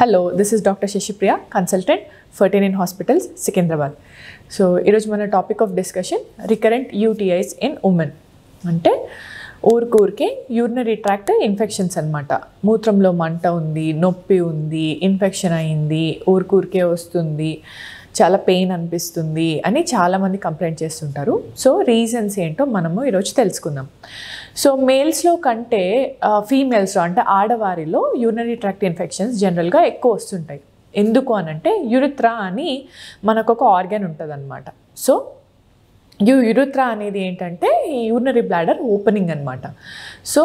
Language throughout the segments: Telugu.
hello this is doctor Shashipriya consultant Fernandez hospitals Secunderabad so ఈరోజు మన topic of discussion recurrent UTIs in women అంటే ఊరికూరికే యూరినరీ ట్రాక్ట్ ఇన్ఫెక్షన్స్ అనమాట మూత్రంలో మంట ఉంది నొప్పి ఉంది ఇన్ఫెక్షన్ అయింది ఊరికూరికే వస్తుంది చాలా పెయిన్ అనిపిస్తుంది అని చాలామంది కంప్లైంట్ చేస్తుంటారు సో రీజన్స్ ఏంటో మనము ఈరోజు తెలుసుకుందాం సో మేల్స్లో కంటే ఫీమేల్స్లో అంటే ఆడవారిలో యూరినరీ ట్రాక్ట్ ఇన్ఫెక్షన్స్ జనరల్గా ఎక్కువ వస్తుంటాయి ఎందుకు అనంటే యురిత్రా అని మనకు ఒక ఆర్గాన్ ఉంటుంది అనమాట సో యూ యురుత్ర అనేది ఏంటంటే ఈ యూరినరీ బ్లాడర్ ఓపెనింగ్ అనమాట సో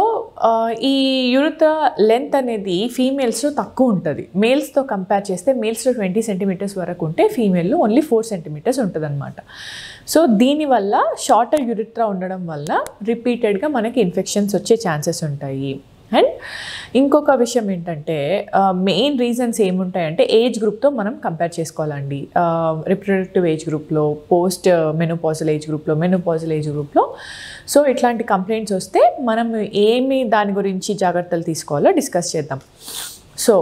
ఈ యురుత్ర లెంత్ అనేది ఫీమేల్స్ తక్కువ ఉంటుంది మేల్స్తో కంపేర్ చేస్తే మేల్స్లో ట్వంటీ సెంటీమీటర్స్ వరకు ఉంటే ఫీమేల్లో ఓన్లీ ఫోర్ సెంటీమీటర్స్ ఉంటుంది అనమాట సో దీనివల్ల షార్టర్ యురుత్ర ఉండడం వల్ల రిపీటెడ్గా మనకి ఇన్ఫెక్షన్స్ వచ్చే ఛాన్సెస్ ఉంటాయి అండ్ ఇంకొక విషయం ఏంటంటే మెయిన్ రీజన్స్ ఏముంటాయంటే ఏజ్ గ్రూప్తో మనం కంపేర్ చేసుకోవాలండి రిప్రొడక్టివ్ ఏజ్ గ్రూప్లో పోస్ట్ మెనోపాజల్ ఏజ్ గ్రూప్లో మెనోపాజల్ ఏజ్ గ్రూప్లో సో ఇట్లాంటి కంప్లైంట్స్ వస్తే మనం ఏమి దాని గురించి జాగ్రత్తలు తీసుకోవాలో డిస్కస్ చేద్దాం సో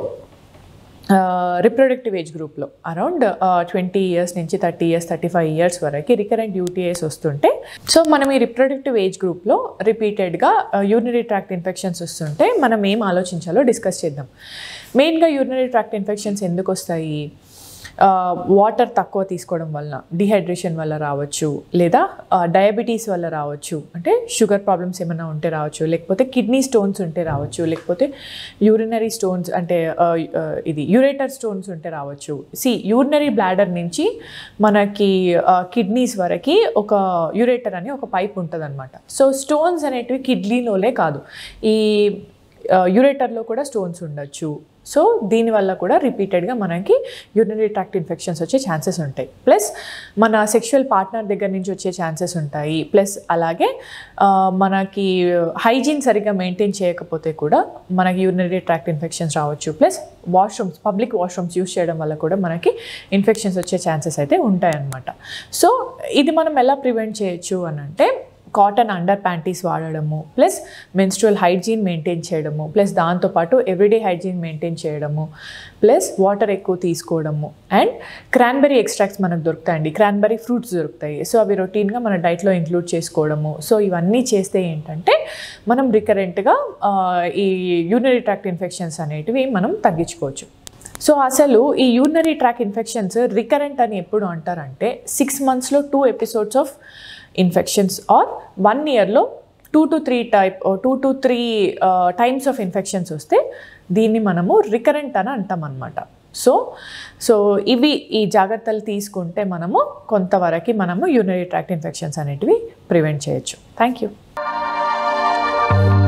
రిప్రొడక్టివ్ ఏజ్ గ్రూప్లో అరౌండ్ ట్వంటీ ఇయర్స్ నుంచి thirty years thirty five years వరకు రికరెంట్ యూటీఐస్ వస్తుంటే సో మనం ఈ రిప్రొడక్టివ్ ఏజ్ గ్రూప్లో రిపీటెడ్గా యూరినరీ ట్రాక్ట్ ఇన్ఫెక్షన్స్ వస్తుంటే మనం ఏం ఆలోచించాలో డిస్కస్ చేద్దాం మెయిన్గా యూరినరీ ట్రాక్ట్ ఇన్ఫెక్షన్స్ ఎందుకు వస్తాయి వాటర్ తక్కువ తీసుకోవడం వలన డిహైడ్రేషన్ వల్ల రావచ్చు లేదా డయాబెటీస్ వల్ల రావచ్చు అంటే షుగర్ ప్రాబ్లమ్స్ ఏమైనా ఉంటే రావచ్చు లేకపోతే కిడ్నీ స్టోన్స్ ఉంటే రావచ్చు లేకపోతే యూరినరీ స్టోన్స్ అంటే ఇది యూరేటర్ స్టోన్స్ ఉంటే రావచ్చు సి యూరినరీ బ్లాడర్ నుంచి మనకి కిడ్నీస్ వరకు ఒక యూరేటర్ అని ఒక పైప్ ఉంటుంది అనమాట సో స్టోన్స్ అనేటివి కిడ్నీలోనే కాదు ఈ యూరేటర్లో కూడా స్టోన్స్ ఉండొచ్చు సో దీనివల్ల కూడా రిపీటెడ్గా మనకి యూరినరీ ట్రాక్ట్ ఇన్ఫెక్షన్స్ వచ్చే ఛాన్సెస్ ఉంటాయి ప్లస్ మన సెక్షువల్ పార్ట్నర్ దగ్గర నుంచి వచ్చే ఛాన్సెస్ ఉంటాయి ప్లస్ అలాగే మనకి హైజీన్ సరిగ్గా మెయింటైన్ చేయకపోతే కూడా మనకి యూరినరీ ట్రాక్ట్ ఇన్ఫెక్షన్స్ రావచ్చు plus washrooms public washrooms use చేయడం వల్ల కూడా మనకి ఇన్ఫెక్షన్స్ వచ్చే ఛాన్సెస్ అయితే ఉంటాయన్నమాట సో ఇది మనం ఎలా ప్రివెంట్ చేయొచ్చు అని అంటే కాటన్ అండర్ ప్యాంటీస్ వాడడము ప్లస్ మెన్స్ట్రల్ హైజీన్ మెయింటైన్ చేయడము ప్లస్ దాంతోపాటు ఎవ్రీడే హైజీన్ మెయింటైన్ చేయడము ప్లస్ వాటర్ ఎక్కువ తీసుకోవడము అండ్ క్రాన్బెరీ ఎక్స్ట్రాక్ట్స్ మనకు దొరుకుతాయండి క్రాన్బెరీ ఫ్రూట్స్ దొరుకుతాయి సో అవి రొటీన్గా మన డైట్లో ఇంక్లూడ్ చేసుకోవడము సో ఇవన్నీ చేస్తే ఏంటంటే మనం రికరెంట్గా ఈ యూనరీ ట్రాక్ట్ ఇన్ఫెక్షన్స్ అనేటివి మనం తగ్గించుకోవచ్చు సో అసలు ఈ యూరినరీ ట్రాక్ ఇన్ఫెక్షన్స్ రికరెంట్ అని ఎప్పుడు అంటారంటే సిక్స్ మంత్స్లో two episodes of infections or one ఇయర్లో two to three type two to three times of infections వస్తే దీన్ని మనము రికరెంట్ అని అంటాం అనమాట సో సో ఇవి ఈ జాగ్రత్తలు తీసుకుంటే మనము కొంతవరకు మనము యూనరీ ట్రాక్ట్ ఇన్ఫెక్షన్స్ అనేటివి ప్రివెంట్ చేయొచ్చు థ్యాంక్ యూ